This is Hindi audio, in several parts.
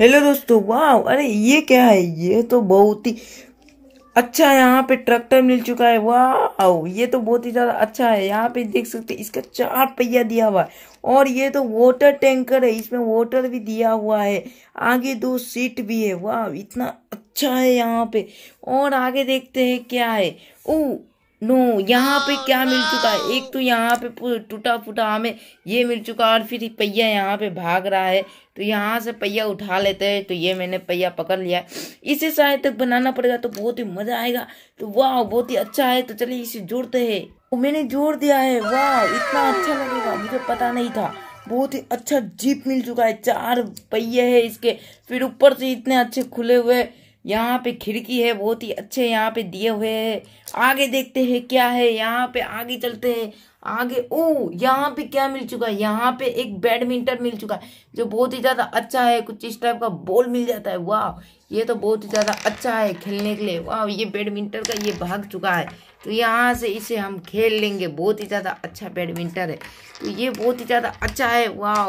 हेलो दोस्तों वाह अरे ये क्या है ये तो बहुत ही अच्छा यहाँ पे ट्रैक्टर मिल चुका है वाह ये तो बहुत ही ज़्यादा अच्छा है यहाँ पे देख सकते हैं इसका चार पहिया दिया हुआ है और ये तो वाटर टैंकर है इसमें वाटर भी दिया हुआ है आगे दो सीट भी है वाह इतना अच्छा है यहाँ पे और आगे देखते हैं क्या है ओ oh, नो यहाँ पे हाँ क्या मिल चुका है हाँ। एक तो यहाँ पे टूटा फूटा हमें ये मिल चुका और फिर पहिया यहाँ पे भाग रहा है तो यहाँ से पहिया उठा लेते हैं तो ये मैंने पहिया पकड़ लिया है इसे शायद तक बनाना पड़ेगा तो बहुत ही मज़ा आएगा तो वाह बहुत ही अच्छा है तो चलिए इसे जोड़ते हैं तो मैंने जोड़ दिया है वाह इतना अच्छा लगेगा मुझे पता नहीं था बहुत ही अच्छा जीप मिल चुका है चार पहिए है इसके फिर ऊपर से इतने अच्छे खुले हुए यहाँ पे खिड़की है बहुत ही अच्छे यहाँ पे दिए हुए है आगे देखते हैं क्या है यहाँ पे आगे चलते हैं आगे ओ यहाँ पे क्या मिल चुका है यहाँ पे एक बैडमिंटन मिल चुका है जो बहुत ही ज़्यादा अच्छा है कुछ इस टाइप का बॉल मिल जाता है वाह ये तो बहुत ही ज़्यादा अच्छा है खेलने के लिए वाह ये बैडमिंटन का ये भाग चुका है तो यहाँ से इसे हम खेल लेंगे बहुत ही ज़्यादा अच्छा बैडमिंटन है तो ये बहुत ही ज़्यादा अच्छा है वाह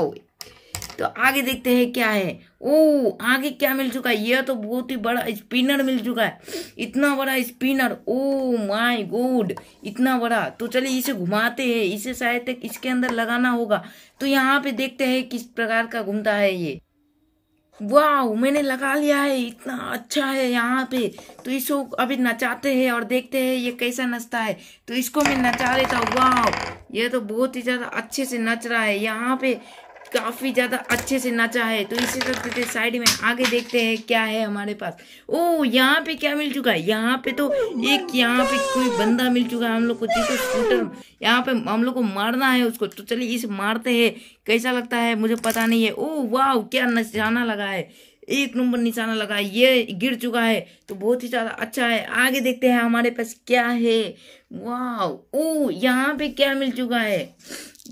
तो आगे देखते हैं क्या है ओ आगे क्या मिल चुका है यह तो बहुत ही बड़ा स्पिनर मिल चुका है इतना बड़ा स्पिनर ओ माय गॉड इतना बड़ा तो चलिए इसे घुमाते हैं इसे शायद तक इसके अंदर लगाना होगा तो यहाँ पे देखते हैं किस प्रकार का घूमता है ये वाह मैंने लगा लिया है इतना अच्छा है यहाँ पे तो इसको अभी नचाते हैं और देखते हैं ये कैसा नचता है तो इसको मैं नचा लेता हूँ वाह ये तो बहुत ही ज़्यादा अच्छे से नच रहा है यहाँ पे काफ़ी ज़्यादा अच्छे से नचा है तो इसी सब देते साइड में आगे देखते हैं क्या है हमारे पास ओ यहाँ पे क्या मिल चुका है यहाँ पे तो एक यहाँ पे कोई बंदा मिल चुका है हम लोग को जिसको स्कूटर यहाँ पे हम लोग को मारना है उसको तो चलिए इसे मारते हैं कैसा लगता है मुझे पता नहीं है ओ वाह क्या नचाना लगा है एक नंबर निशाना लगा ये गिर चुका है तो बहुत ही ज़्यादा अच्छा है आगे देखते हैं हमारे पास क्या है वाह ओ यहाँ पे क्या मिल चुका है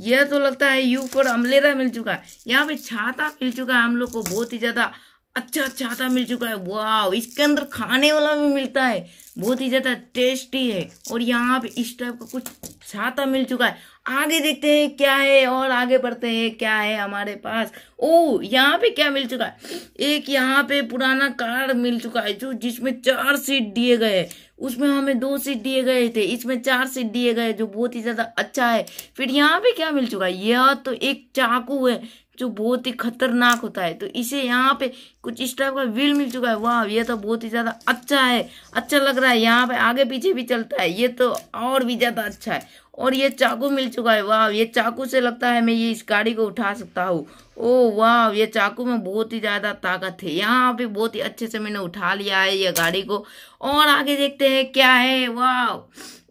यह तो लगता है यू पर अमलेरा मिल चुका है यहाँ पे छाता मिल चुका है हम लोग को बहुत ही ज़्यादा अच्छा अच्छा आटा मिल चुका है वाह इसके अंदर खाने वाला भी मिलता है बहुत ही ज़्यादा टेस्टी है और यहाँ पे इस टाइप का कुछ छाता मिल चुका है आगे देखते हैं क्या है और आगे बढ़ते हैं क्या है हमारे पास ओ यहाँ पे क्या मिल चुका है एक यहाँ पे पुराना कार्ड मिल चुका है जो जिसमें चार सीट दिए गए उसमें हमें दो सीट दिए गए थे इसमें चार सीट दिए गए जो बहुत ही ज़्यादा अच्छा है फिर यहाँ पे क्या मिल चुका है यह तो एक चाकू है जो बहुत ही खतरनाक होता है तो इसे यहाँ पे कुछ इस टाइप का व्हील मिल चुका है वाह ये तो बहुत ही ज़्यादा अच्छा है अच्छा लग रहा है यहाँ पे आगे पीछे भी चलता है ये तो और भी ज़्यादा अच्छा है और ये चाकू मिल चुका है वाह ये चाकू से लगता है मैं ये इस गाड़ी को उठा सकता हूँ ओ वाह ये चाकू में बहुत ही ज़्यादा ताकत है यहाँ पे बहुत ही अच्छे से मैंने उठा लिया है ये गाड़ी को और आगे देखते हैं क्या है वाह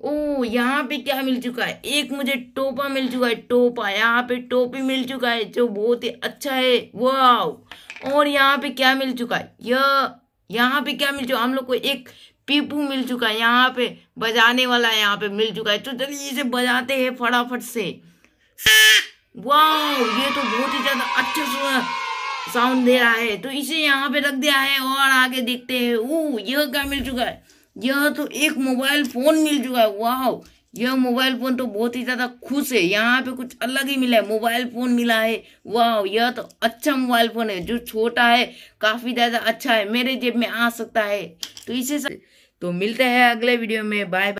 ओ यहाँ पे क्या मिल चुका है एक मुझे टोपा मिल चुका है टोपा यहाँ पे टोपी मिल चुका है जो बहुत ही अच्छा है वाह और यहाँ पे क्या मिल चुका है यह यहाँ पे क्या मिल चुका हम लोग को एक पीपू मिल चुका है यहाँ पे बजाने वाला यहाँ पे मिल चुका है तो जल्दी इसे बजाते हैं फटाफट से वाह ये तो बहुत ही ज्यादा अच्छा सुना साउंड दे रहा है तो इसे यहाँ पे रख दिया है और आगे देखते हैं वो यह क्या मिल चुका है यह तो एक मोबाइल फोन मिल चुका है वाह यह मोबाइल फोन तो बहुत ही ज्यादा खुश है यहाँ पे कुछ अलग ही मिला है मोबाइल फोन मिला है वाह यह तो अच्छा मोबाइल फोन है जो छोटा है काफी ज्यादा अच्छा है मेरे जेब में आ सकता है तो इसे सब तो मिलते हैं अगले वीडियो में बाय